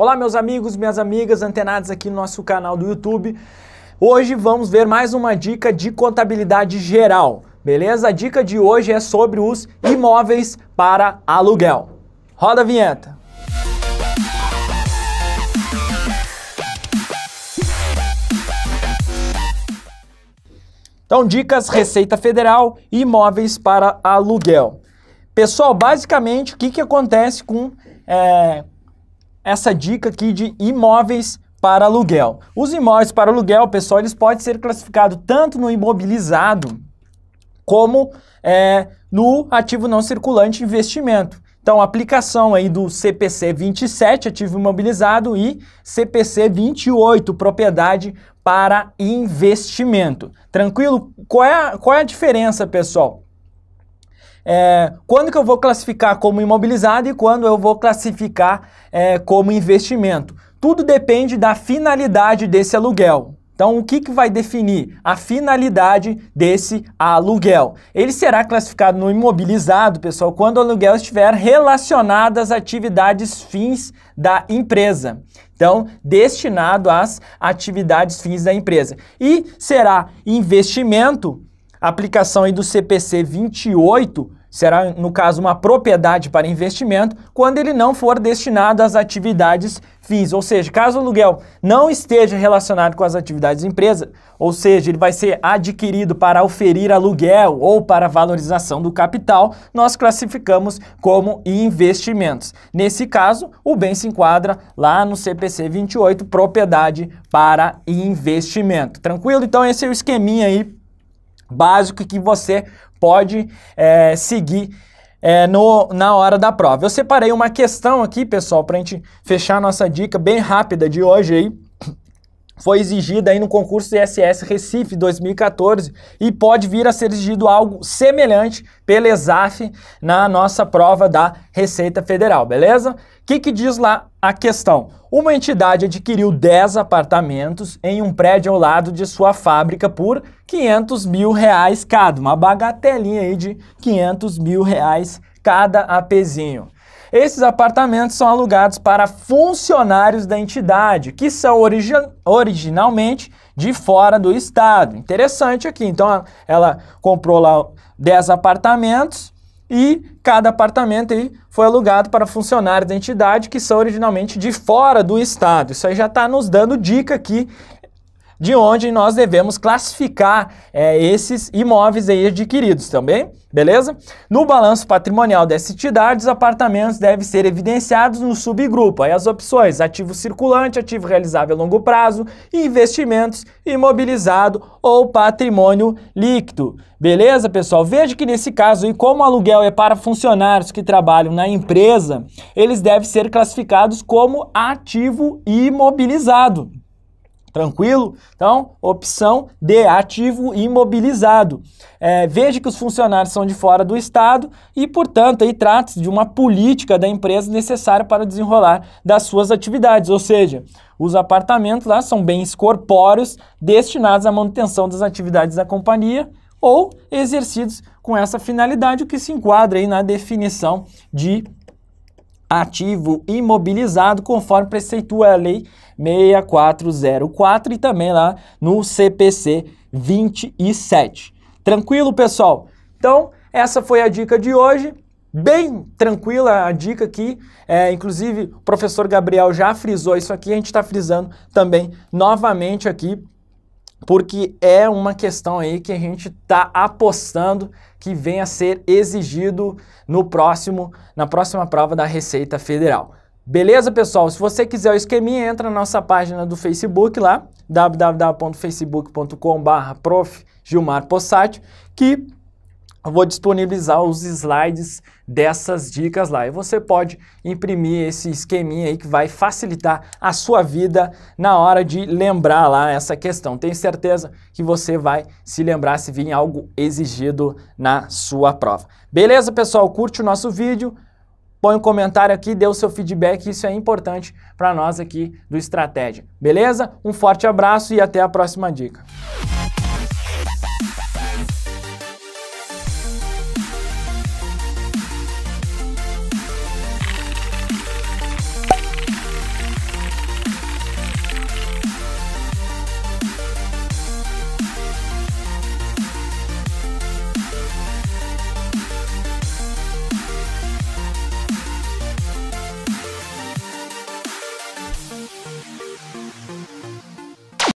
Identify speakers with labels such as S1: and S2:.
S1: Olá, meus amigos, minhas amigas, antenados aqui no nosso canal do YouTube. Hoje vamos ver mais uma dica de contabilidade geral, beleza? A dica de hoje é sobre os imóveis para aluguel. Roda a vinheta. Então, dicas Receita Federal, imóveis para aluguel. Pessoal, basicamente, o que, que acontece com é, essa dica aqui de imóveis para aluguel. Os imóveis para aluguel, pessoal, eles podem ser classificados tanto no imobilizado como é, no ativo não circulante de investimento. Então, aplicação aí do CPC 27, ativo imobilizado, e CPC 28, propriedade para investimento. Tranquilo? Qual é a, qual é a diferença, pessoal? é, quando que eu vou classificar como imobilizado e quando eu vou classificar é, como investimento. Tudo depende da finalidade desse aluguel. Então, o que, que vai definir a finalidade desse aluguel? Ele será classificado no imobilizado, pessoal, quando o aluguel estiver relacionado às atividades fins da empresa. Então, destinado às atividades fins da empresa. E será investimento aplicação aí do CPC 28 será, no caso, uma propriedade para investimento quando ele não for destinado às atividades fins. Ou seja, caso o aluguel não esteja relacionado com as atividades da empresa, ou seja, ele vai ser adquirido para oferir aluguel ou para valorização do capital, nós classificamos como investimentos. Nesse caso, o bem se enquadra lá no CPC 28, propriedade para investimento. Tranquilo? Então esse é o esqueminha aí básico que você pode é, seguir é, no, na hora da prova. Eu separei uma questão aqui, pessoal, para a gente fechar nossa dica bem rápida de hoje aí foi exigida aí no concurso ISS Recife 2014 e pode vir a ser exigido algo semelhante pela ESAF na nossa prova da Receita Federal, beleza? O que, que diz lá a questão? Uma entidade adquiriu 10 apartamentos em um prédio ao lado de sua fábrica por 500 mil reais cada, uma bagatelinha aí de 500 mil reais cada apezinho. Esses apartamentos são alugados para funcionários da entidade, que são origi originalmente de fora do estado. Interessante aqui. Então, ela comprou lá 10 apartamentos e cada apartamento aí foi alugado para funcionários da entidade que são originalmente de fora do estado. Isso aí já está nos dando dica aqui de onde nós devemos classificar é, esses imóveis aí adquiridos também, tá beleza? No balanço patrimonial dessa entidade, os apartamentos devem ser evidenciados no subgrupo. Aí as opções, ativo circulante, ativo realizável a longo prazo, investimentos, imobilizado ou patrimônio líquido. Beleza, pessoal? Veja que nesse caso, aí, como o aluguel é para funcionários que trabalham na empresa, eles devem ser classificados como ativo imobilizado. Tranquilo? Então, opção D, ativo imobilizado. É, veja que os funcionários são de fora do Estado e, portanto, aí trata-se de uma política da empresa necessária para o desenrolar das suas atividades, ou seja, os apartamentos lá são bens corpóreos destinados à manutenção das atividades da companhia ou exercidos com essa finalidade, o que se enquadra aí na definição de ativo imobilizado, conforme preceitua a Lei 6404 e também lá no CPC 27. Tranquilo, pessoal? Então, essa foi a dica de hoje. Bem tranquila a dica aqui, é, inclusive o professor Gabriel já frisou isso aqui, a gente está frisando também novamente aqui porque é uma questão aí que a gente está apostando que venha a ser exigido no próximo, na próxima prova da Receita Federal. Beleza, pessoal? Se você quiser o esqueminha, entra na nossa página do Facebook lá, www.facebook.com.br prof. Gilmar Possat que eu vou disponibilizar os slides dessas dicas lá. E você pode imprimir esse esqueminha aí que vai facilitar a sua vida na hora de lembrar lá essa questão. Tenho certeza que você vai se lembrar se vir algo exigido na sua prova. Beleza, pessoal? Curte o nosso vídeo, põe um comentário aqui, dê o seu feedback, isso é importante para nós aqui do Estratégia. Beleza? Um forte abraço e até a próxima dica.